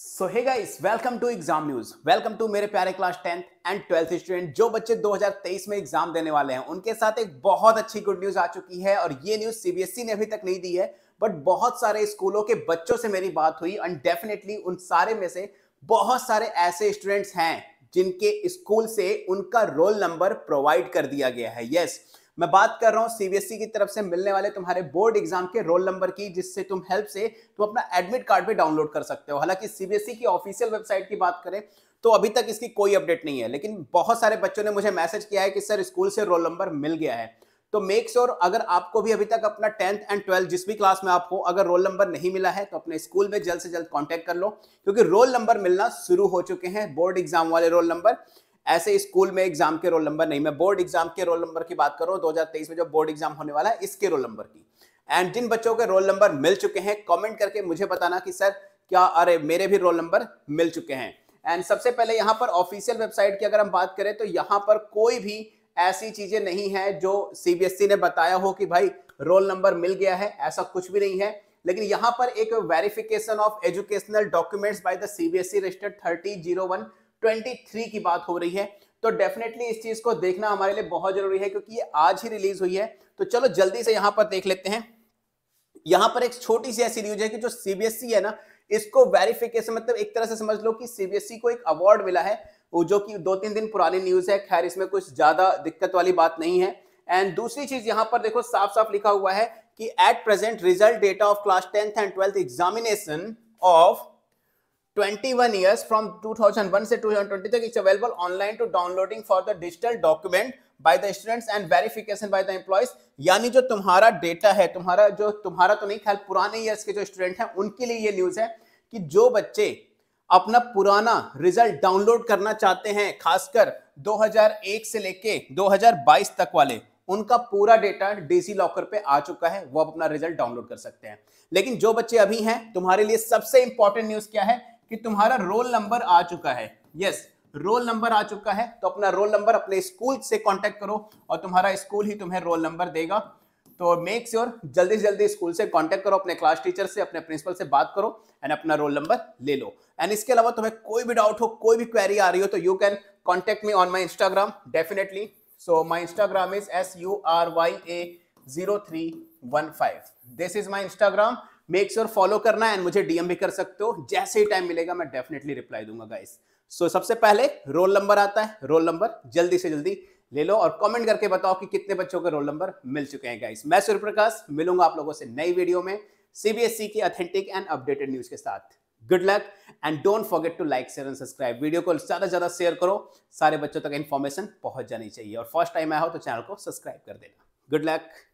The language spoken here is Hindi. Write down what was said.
so hey guys welcome to exam news welcome to मेरे प्यारे class tenth and twelfth student जो बच्चे 2023 में एग्जाम देने वाले हैं उनके साथ एक बहुत अच्छी गुड न्यूज आ चुकी है और ये न्यूज सीबीएसई e ने अभी तक नहीं दी है बट बहुत सारे स्कूलों के बच्चों से मेरी बात हुई एंड डेफिनेटली उन सारे में से बहुत सारे ऐसे स्टूडेंट्स हैं जिनके स्कूल से उनका रोल नंबर प्रोवाइड कर दिया गया है यस yes, मैं बात कर रहा हूँ सीबीएसई e की तरफ से मिलने वाले तुम्हारे बोर्ड एग्जाम के रोल नंबर की जिससे तुम हेल्प से तुम अपना एडमिट कार्ड भी डाउनलोड कर सकते हो हालांकि सीबीएसई e की ऑफिशियल वेबसाइट की बात करें तो अभी तक इसकी कोई अपडेट नहीं है लेकिन बहुत सारे बच्चों ने मुझे मैसेज किया है कि सर स्कूल से रोल नंबर मिल गया है तो मेक श्योर sure, अगर आपको भी अभी तक अपना टेंथ एंड ट्वेल्थ जिस भी क्लास में आप हो अगर रोल नंबर नहीं मिला है तो अपने स्कूल में जल्द से जल्द कांटेक्ट कर लो क्योंकि रोल नंबर मिलना शुरू हो चुके हैं बोर्ड एग्जाम वाले रोल नंबर ऐसे स्कूल में एग्जाम के रोल नंबर नहीं मैं बोर्ड एग्जाम के रोल नंबर की बात करूं रहा हूँ दो में जो बोर्ड एग्जाम होने वाला है इसके रोल नंबर की एंड जिन बच्चों के रोल नंबर मिल चुके हैं कॉमेंट करके मुझे बताना कि सर क्या अरे मेरे भी रोल नंबर मिल चुके हैं एंड सबसे पहले यहाँ पर ऑफिशियल वेबसाइट की अगर हम बात करें तो यहाँ पर कोई भी ऐसी चीज़ें नहीं है जो सीबीएसई e ने बताया हो कि भाई रोल नंबर मिल गया है ऐसा कुछ भी नहीं है लेकिन यहाँ पर एक verification of educational documents by the CBSE registered thirty zero one 23 की बात हो रही है तो डेफिनेटली इस चीज को देखना हमारे लिए बहुत जरूरी है क्योंकि ये आज ही रिलीज हुई है तो चलो जल्दी से यहां पर देख लेते हैं यहां पर एक छोटी सी ऐसी न्यूज है कि जो सीबीएसई e है ना इसको वेरिफिकेशन मतलब एक तरह से समझ लो कि सीबीएसई e को एक अवार्ड मिला है वो जो कि दो तीन दिन पुरानी न्यूज है खैर इसमें कुछ ज्यादा दिक्कत वाली बात नहीं है एंड दूसरी चीज यहां पर देखो साफ साफ लिखा हुआ है कि at present result data of class tenth and twelfth examination of 21 years from 2001 से 2020 तक it's available online to downloading for the digital document by the students and verification by the employees यानी जो तुम्हारा डेटा है तुम्हारा जो तुम्हारा तो नहीं ख्याल पुराने ईयर्स के जो स्टूडेंट हैं उनके लिए ये न्यूज़ है कि जो बच्चे अपना पुराना रिजल्ट डाउनलोड करना चाहते हैं खासकर 2001 से लेके 2022 तक वाले उनका पूरा डेटा डीसी लॉकर पे आ चुका है वो अपना रिजल्ट डाउनलोड कर सकते हैं लेकिन जो बच्चे अभी हैं तुम्हारे लिए सबसे इंपॉर्टेंट न्यूज़ क्या है कि तुम्हारा रोल नंबर आ चुका है यस yes, रोल नंबर आ चुका है तो अपना रोल नंबर अपने स्कूल से कांटेक्ट करो और तुम्हारा स्कूल ही तुम्हें रोल नंबर देगा तो मेक श्योर जल्दी से जल्दी स्कूल से कांटेक्ट करो अपने क्लास टीचर से अपने प्रिंसिपल से बात करो एंड अपना रोल नंबर ले लो एंड इसके अलावा तुम्हें कोई भी डाउट हो कोई भी क्वेरी आ रही हो तो you can contact me on my Instagram definitely so my Instagram is S U R Y A zero three one five this is my Instagram make sure follow करना एंड मुझे डीएम भी कर सकते हो जैसे ही टाइम मिलेगा मैं डेफिनेटली रिप्लाई दूंगा गाइस सो so, सबसे पहले रोल नंबर आता है रोल नंबर जल्दी से जल्दी ले लो और कमेंट करके बताओ कि कितने बच्चों के रोल नंबर मिल चुके हैं गाइस मैं सूर्य प्रकाश मिलूंगा आप लोगों से नई वीडियो में सीबीएसई e की ऑथेंटिक एंड अपडेटेड न्यूज के साथ good luck and don't forget to like share and subscribe video को ज्यादा से ज्यादा शेयर करो सारे बच्चों तक इन्फॉर्मेशन पहुंच जानी चाहिए और फर्स्ट टाइम आया हो तो चैनल को सब्सक्राइब कर देना गुड लक